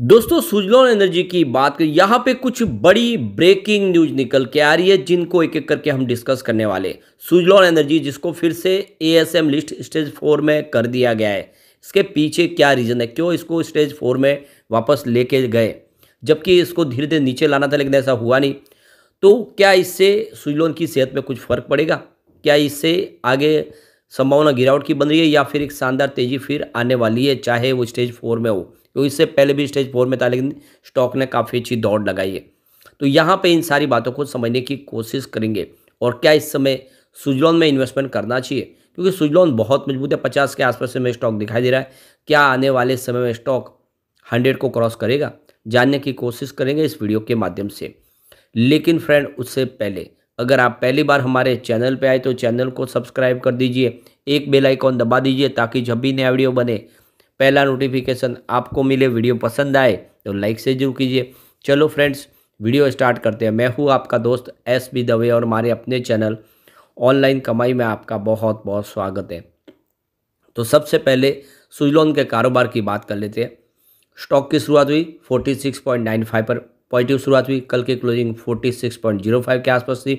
दोस्तों सुजलॉन एनर्जी की बात करें यहाँ पे कुछ बड़ी ब्रेकिंग न्यूज निकल के आ रही है जिनको एक एक करके हम डिस्कस करने वाले सुजलॉन एनर्जी जिसको फिर से एएसएम लिस्ट स्टेज फोर में कर दिया गया है इसके पीछे क्या रीज़न है क्यों इसको स्टेज फोर में वापस लेके गए जबकि इसको धीरे धीरे नीचे लाना था लेकिन ऐसा हुआ नहीं तो क्या इससे सुजलॉन की सेहत में कुछ फ़र्क पड़ेगा क्या इससे आगे संभावना गिरावट की बन रही है या फिर एक शानदार तेज़ी फिर आने वाली है चाहे वो स्टेज फोर में हो क्योंकि इससे पहले भी स्टेज फोर में था लेकिन स्टॉक ने काफ़ी अच्छी दौड़ लगाई है तो यहाँ पे इन सारी बातों को समझने की कोशिश करेंगे और क्या इस समय सुजलॉन में इन्वेस्टमेंट करना चाहिए क्योंकि सुजलॉन बहुत मजबूत है पचास के आसपास से में स्टॉक दिखाई दे रहा है क्या आने वाले समय में स्टॉक हंड्रेड को क्रॉस करेगा जानने की कोशिश करेंगे इस वीडियो के माध्यम से लेकिन फ्रेंड उससे पहले अगर आप पहली बार हमारे चैनल पर आए तो चैनल को सब्सक्राइब कर दीजिए एक बेल आइकॉन दबा दीजिए ताकि जब भी नया वीडियो बने पहला नोटिफिकेशन आपको मिले वीडियो पसंद आए तो लाइक से जरूर कीजिए चलो फ्रेंड्स वीडियो स्टार्ट करते हैं मैं हूँ आपका दोस्त एस बी दवे और हमारे अपने चैनल ऑनलाइन कमाई में आपका बहुत बहुत स्वागत है तो सबसे पहले सुजलोन के कारोबार की बात कर लेते हैं स्टॉक की शुरुआत हुई 46.95 पर पॉजिटिव शुरुआत हुई कल की क्लोजिंग 46.05 के आसपास थी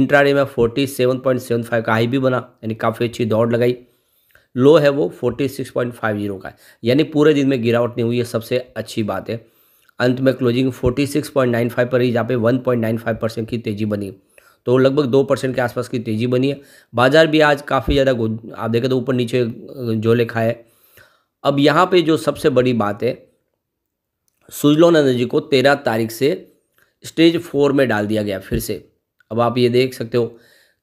इंट्राडे में 47.75 का हाई भी बना यानी काफ़ी अच्छी दौड़ लगाई लो है वो 46.50 का है यानी पूरे दिन में गिरावट नहीं हुई है सबसे अच्छी बात है अंत में क्लोजिंग 46.95 पर ही जहाँ पे 1.95 परसेंट की तेज़ी बनी तो लगभग दो परसेंट के आसपास की तेज़ी बनी है बाजार भी आज काफ़ी ज़्यादा आप देखें तो ऊपर नीचे जो लेखा है अब यहाँ पे जो सबसे बड़ी बात है सुजलोन एनर्जी को तेरह तारीख से स्टेज फोर में डाल दिया गया फिर से अब आप ये देख सकते हो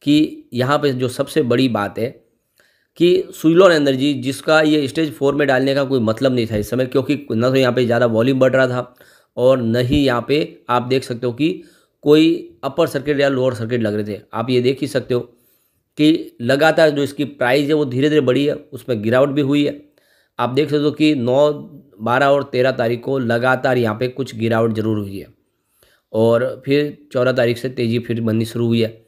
कि यहाँ पे जो सबसे बड़ी बात है कि सुइलॉन एनर्जी जिसका ये स्टेज फोर में डालने का कोई मतलब नहीं था इस समय क्योंकि न तो यहाँ पे ज़्यादा वॉल्यूम बढ़ रहा था और न ही यहाँ पे आप देख सकते हो कि कोई अपर सर्किट या लोअर सर्किट लग रहे थे आप ये देख ही सकते हो कि लगातार जो इसकी प्राइस है वो धीरे धीरे बढ़ी है उसमें गिरावट भी हुई है आप देख सकते हो कि नौ बारह और तेरह तारीख को लगातार यहाँ पर कुछ गिरावट जरूर हुई है और फिर चौदह तारीख से तेज़ी फिर बननी शुरू हुई है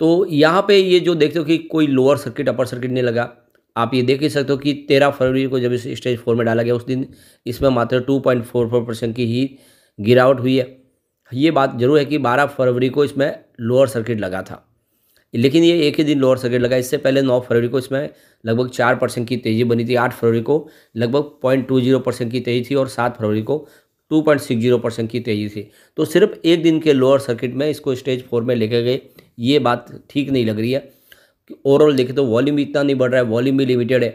तो यहाँ पे ये जो देखते हो कि कोई लोअर सर्किट अपर सर्किट नहीं लगा आप ये देख ही सकते हो कि तेरह फरवरी को जब इस स्टेज फोर में डाला गया उस दिन इसमें मात्र two point four four percent की ही गिरावट हुई है ये बात जरूर है कि बारह फरवरी को इसमें लोअर सर्किट लगा था लेकिन ये एक ही दिन लोअर सर्किट लगा इससे पहले नौ फरवरी को इसमें लगभग चार परसेंट की तेज़ी बनी थी आठ फरवरी को लगभग पॉइंट टू जीरो परसेंट की तेज़ी थी और सात फरवरी को 2.60 परसेंट की तेज़ी से तो सिर्फ एक दिन के लोअर सर्किट में इसको स्टेज फोर में लेके गए ये बात ठीक नहीं लग रही है ओवरऑल देखें तो वॉल्यूम भी इतना नहीं बढ़ रहा है वॉल्यूम भी लिमिटेड है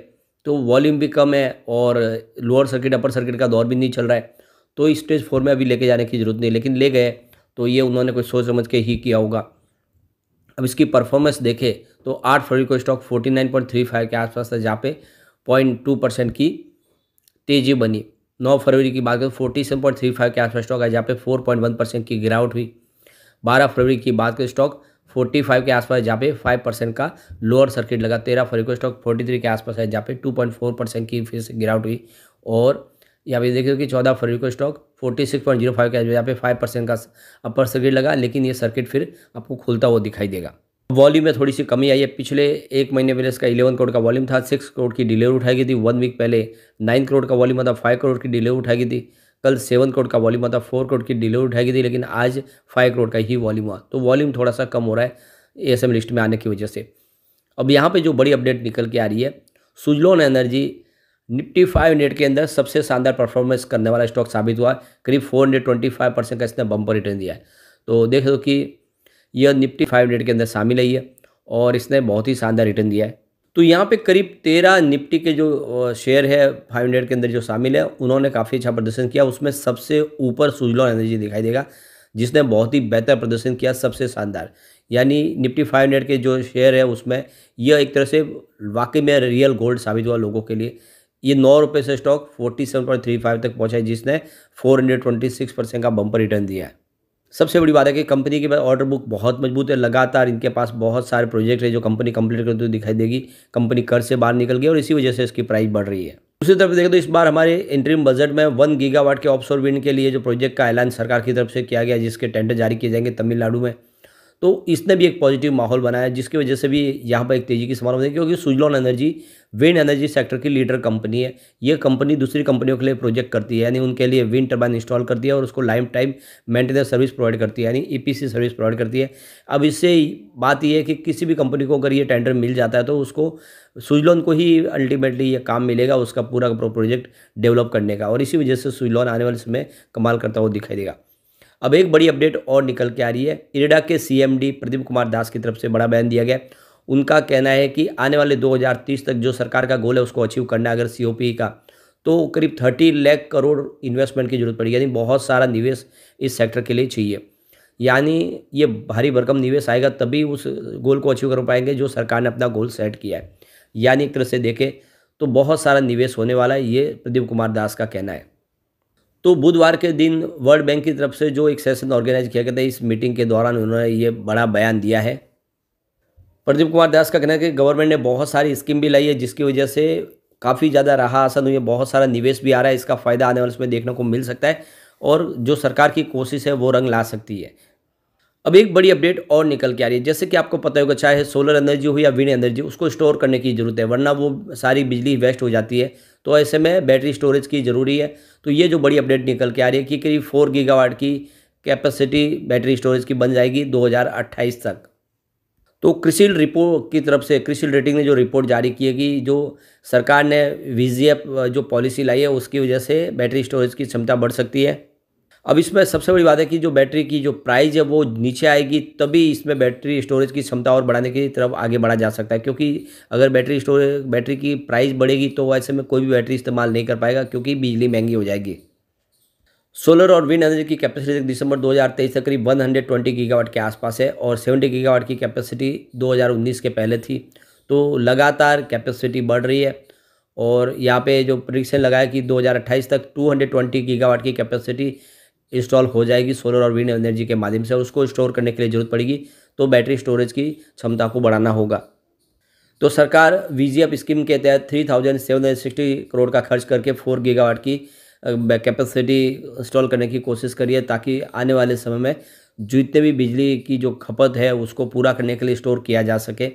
तो वॉल्यूम भी कम है और लोअर सर्किट अपर सर्किट का दौर भी नहीं चल रहा है तो स्टेज फोर में अभी लेके जाने की ज़रूरत नहीं लेकिन ले गए तो ये उन्होंने कोई सोच समझ के ही किया होगा अब इसकी परफॉर्मेंस देखें तो आठ फरवरी को stock forty nine point three five के आसपास था जहाँ पे पॉइंट टू परसेंट की तेज़ी बनी नौ फरवरी की बात करें तो forty seven point three five के आसपास स्टॉक है जहाँ पे फोर पॉइंट वन परसेंट की गिरावट हुई बारह फरवरी की बात करें स्टॉक फोर्टी फाइव के आसपास जहाँ पे फाइव परसेंट का लोअर सर्किट लगा तेरह फरवरी को स्टॉक फोर्टी थ्री के आसपास है जहाँ पे टू पॉइंट फोर परसेंट की फिर से गिरावट हुई और यहाँ पे देखिए कि चौदह फरवरी को stock forty six point zero five के आसपास जहाँ पे फाइव परसेंट का अपर सर्किट लगा लेकिन ये सर्किट फिर आपको खुलता हुआ दिखाई देगा वॉल्यूम में थोड़ी सी कमी आई है पिछले एक महीने पहले इसका इलेवन करोड़ का वॉल्यूम था सिक्स करोड़ की डिलीवरी उठाई गई थी वन वीक पहले नाइन करोड़ का वॉल्यूम था फाइव करोड़ की डिलीवरी उठाई गई थी कल सेवन करोड़ का वॉल्यूम था फोर करोड़ की डिलीवरी उठाई गई थी लेकिन आज फाइव करोड़ का ही वॉल्यूम हुआ तो वॉल्यूम थोड़ा सा कम हो रहा है ए लिस्ट में आने की वजह से अब यहाँ पर जो बड़ी अपडेट निकल के आ रही है Suzlon energy Nifty five hundred के अंदर सबसे शानदार परफॉर्मेंस करने वाला स्टॉक साबित हुआ करीब four hundred twenty five percent का इसने बम्पर रिटर्न दिया है तो देख लो कि यह निफ्टी 500 के अंदर शामिल है और इसने बहुत ही शानदार रिटर्न दिया है तो यहाँ पे करीब तेरह निफ्टी के जो शेयर है 500 के अंदर जो शामिल है उन्होंने काफ़ी अच्छा प्रदर्शन किया उसमें सबसे ऊपर सुजलॉन एनर्जी दिखाई देगा जिसने बहुत ही बेहतर प्रदर्शन किया सबसे शानदार यानी निफ्टी 500 के जो शेयर है उसमें यह एक तरह से वाकई में रियल गोल्ड साबित हुआ लोगों के लिए ये नौ रुपये से स्टॉक 47.35 तक पहुंचा है जिसने 426 परसेंट का बम्पर रिटर्न दिया है सबसे बड़ी बात है कि कंपनी के पास ऑर्डर बुक बहुत मजबूत है लगातार इनके पास बहुत सारे प्रोजेक्ट है जो कंपनी कंप्लीट करते हुए दिखाई देगी कंपनी कर से बाहर निकल गई और इसी वजह से इसकी प्राइस बढ़ रही है दूसरी तरफ देखें तो इस बार हमारे इंट्रीम बजट में वन गीगावाट के ऑफ विंड के लिए जो प्रोजेक्ट का ऐलान सरकार की तरफ से किया गया जिसके टेंडर जारी किए जाएंगे तमिलनाडु में तो इसने भी एक पॉजिटिव माहौल बनाया जिसकी वजह से भी यहाँ पर एक तेज़ी की समारोह है क्योंकि Suzlon energy wind energy sector की लीडर कंपनी है ये कंपनी दूसरी कंपनियों के लिए प्रोजेक्ट करती है यानी उनके लिए विंड टर्बाइन इंस्टॉल करती है और उसको life time maintenance service provide करती है यानी ईपीसी e सर्विस प्रोवाइड करती है अब इससे बात यह है कि किसी भी कंपनी को अगर ये टेंडर मिल जाता है तो उसको सुजलॉन को ही अल्टीमेटली ये काम मिलेगा उसका पूरा प्रोजेक्ट डेवलप करने का और इसी वजह से सुजलॉन आने वाले समय कमाल करता हुआ दिखाई देगा अब एक बड़ी अपडेट और निकल के आ रही है इरेडा के सीएमडी प्रदीप कुमार दास की तरफ से बड़ा बयान दिया गया उनका कहना है कि आने वाले 2030 तक जो सरकार का गोल है उसको अचीव करना है अगर सी का तो करीब 30 लाख करोड़ इन्वेस्टमेंट की जरूरत पड़ेगी यानी बहुत सारा निवेश इस सेक्टर के लिए चाहिए यानी ये भारी भरकम निवेश आएगा तभी उस गोल को अचीव कर पाएंगे जो सरकार ने अपना गोल सेट किया है यानी एक तरह से देखें तो बहुत सारा निवेश होने वाला है ये प्रदीप कुमार दास का कहना है तो बुधवार के दिन वर्ल्ड बैंक की तरफ से जो एक सेशन ऑर्गेनाइज किया गया था इस मीटिंग के दौरान उन्होंने ये बड़ा बयान दिया है प्रदीप कुमार दास का कहना है कि गवर्नमेंट ने बहुत सारी स्कीम भी लाई है जिसकी वजह से काफ़ी ज़्यादा रहा आसन हुई है बहुत सारा निवेश भी आ रहा है इसका फ़ायदा आने वाले उसमें देखने को मिल सकता है और जो सरकार की कोशिश है वो रंग ला सकती है अब एक बड़ी अपडेट और निकल के आ रही है जैसे कि आपको पता होगा चाहे सोलर एनर्जी हो या विंड एनर्जी उसको स्टोर करने की ज़रूरत है वरना वो सारी बिजली वेस्ट हो जाती है तो ऐसे में बैटरी स्टोरेज की ज़रूरी है तो ये जो बड़ी अपडेट निकल के आ रही है कि करीब फोर गीगावाट की कैपेसिटी बैटरी स्टोरेज की बन जाएगी दो तक तो कृषि रिपोर्ट की तरफ से कृषि रेटिंग ने जो रिपोर्ट जारी की है कि जो सरकार ने वी जो पॉलिसी लाई है उसकी वजह से बैटरी स्टोरेज की क्षमता बढ़ सकती है अब इसमें सबसे बड़ी बात है कि जो बैटरी की जो प्राइस है वो नीचे आएगी तभी इसमें बैटरी स्टोरेज की क्षमता और बढ़ाने की तरफ आगे बढ़ा जा सकता है क्योंकि अगर बैटरी स्टोरेज बैटरी की प्राइस बढ़ेगी तो ऐसे में कोई भी बैटरी इस्तेमाल नहीं कर पाएगा क्योंकि बिजली महंगी हो जाएगी सोलर और विंड एनर्जी की कैपेसिटी दिसंबर 2023 तक करीब 120 गीगावाट के आसपास है और 70 गीगावाट की कैपेसिटी 2019 के पहले थी तो लगातार कैपेसिटी बढ़ रही है और यहाँ पे जो प्रशन लगाया कि 2028 तक 220 गीगावाट की कैपेसिटी इंस्टॉल हो जाएगी सोलर और विंड एनर्जी के माध्यम से और उसको स्टोर करने के लिए ज़रूरत पड़ेगी तो बैटरी स्टोरेज की क्षमता को बढ़ाना होगा तो सरकार वी स्कीम के तहत three thousand seven hundred sixty crore का खर्च करके फोर गीगावाट की कैपेसिटी इंस्टॉल करने की कोशिश करिए ताकि आने वाले समय में जितने भी बिजली की जो खपत है उसको पूरा करने के लिए स्टोर किया जा सके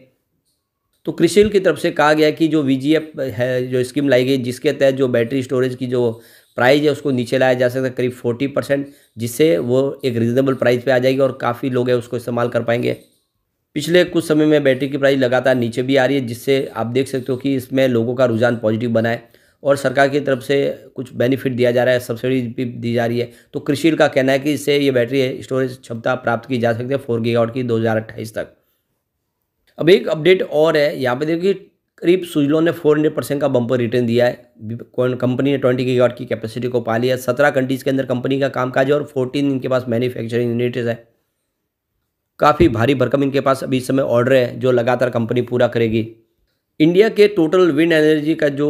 तो कृषि की तरफ से कहा गया कि जो वी है जो स्कीम लाई गई जिसके तहत जो बैटरी स्टोरेज की जो प्राइस है उसको नीचे लाया जा सकता है करीब फोर्टी परसेंट जिससे वो एक रिजनेबल प्राइस पे आ जाएगी और काफ़ी लोग हैं उसको इस्तेमाल कर पाएंगे पिछले कुछ समय में बैटरी की प्राइस लगातार नीचे भी आ रही है जिससे आप देख सकते हो कि इसमें लोगों का रुझान पॉजिटिव बना है और सरकार की तरफ से कुछ बेनिफिट दिया जा रहा है सब्सिडी भी दी जा रही है तो कृषि का कहना है कि इससे ये बैटरी स्टोरेज क्षमता प्राप्त की जा सकती है फोर गीगावाट की दो तक अब एक अपडेट और है यहाँ पर देखिए करीब सुजलोन ने 400 परसेंट का बम्पर रिटर्न दिया है कंपनी ने 20 गीगावाट की कैपेसिटी को पा लिया सत्रह कंट्रीज़ के अंदर कंपनी का कामकाज है और 14 इनके पास मैन्युफैक्चरिंग यूनिट्स है काफ़ी भारी भरकम इनके पास अभी इस समय ऑर्डर है जो लगातार कंपनी पूरा करेगी इंडिया के टोटल विंड एनर्जी का जो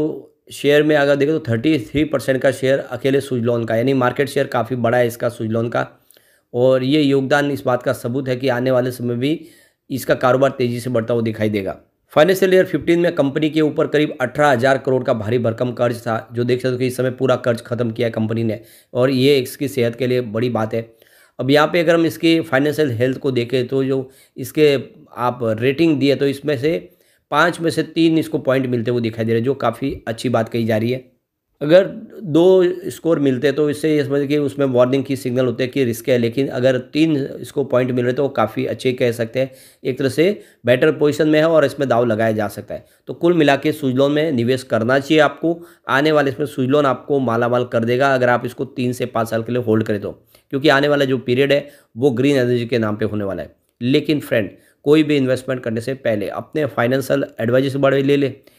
शेयर में अगर देखें तो थर्टी थ्री परसेंट का शेयर अकेले सुजलोन का यानी मार्केट शेयर काफ़ी बड़ा है इसका सुजलोन का और ये योगदान इस बात का सबूत है कि आने वाले समय भी इसका कारोबार तेज़ी से बढ़ता हुआ दिखाई देगा फाइनेंशियल ईयर 15 में कंपनी के ऊपर करीब अठारह हज़ार करोड़ का भारी भरकम कर्ज था जो देख सकते हो कि इस समय पूरा कर्ज खत्म किया है कंपनी ने और ये इसकी सेहत के लिए बड़ी बात है अब यहाँ पे अगर हम इसकी फाइनेंशियल हेल्थ को देखें तो जो इसके आप रेटिंग दिए तो इसमें से पाँच में से तीन इसको पॉइंट मिलते हुए दिखाई दे रहे जो काफ़ी अच्छी बात कही जा रही है अगर दो स्कोर मिलते तो इससे ये समझ कि उसमें वार्निंग की सिग्नल होते हैं कि रिस्क है लेकिन अगर तीन इसको पॉइंट मिल रहे तो वो काफ़ी अच्छे कह सकते हैं एक तरह से बेटर पोजीशन में है और इसमें दाव लगाया जा सकता है तो कुल मिला के सुजलोन में निवेश करना चाहिए आपको आने वाले इसमें सुजलोन आपको माला माल कर देगा अगर आप इसको तीन से पाँच साल के लिए होल्ड करें तो क्योंकि आने वाला जो पीरियड है वो ग्रीन एनर्जी के नाम पर होने वाला है लेकिन फ्रेंड कोई भी इन्वेस्टमेंट करने से पहले अपने फाइनेंशियल एडवाइजर से बड़े ले लें